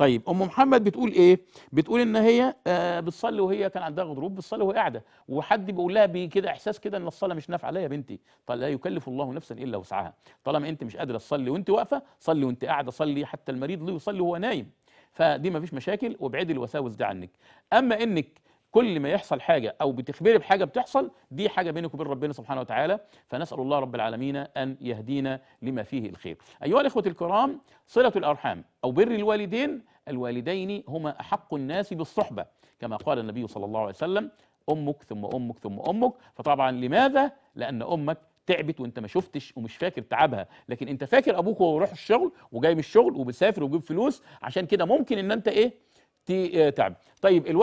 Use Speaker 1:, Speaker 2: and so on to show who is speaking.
Speaker 1: طيب ام محمد بتقول ايه بتقول ان هي آه بتصلي وهي كان عندها غضروف بتصلي وهي قاعده وحد بيقول لها بكده احساس كده ان الصلاه مش نافعه لا يا بنتي طيب لا يكلف الله نفسا الا وسعها طالما انت مش قادره تصلي وانت واقفه صلي وانت قاعده صلي حتى المريض له يصلي وهو نايم فدي مفيش مشاكل وابعدي الوساوس دي عنك اما انك كل ما يحصل حاجة أو بتخبري بحاجة بتحصل دي حاجة بينك وبين ربنا سبحانه وتعالى فنسأل الله رب العالمين أن يهدينا لما فيه الخير أيها الإخوة الكرام صلة الأرحام أو بر الوالدين الوالدين هما أحق الناس بالصحبة كما قال النبي صلى الله عليه وسلم أمك ثم أمك ثم أمك فطبعا لماذا؟ لأن أمك تعبت وانت ما شفتش ومش فاكر تعبها لكن انت فاكر ابوك وهو بيروح الشغل وجاي من الشغل وبسافر وبيجيب فلوس عشان كده ممكن ان انت ايه تعب طيب الو...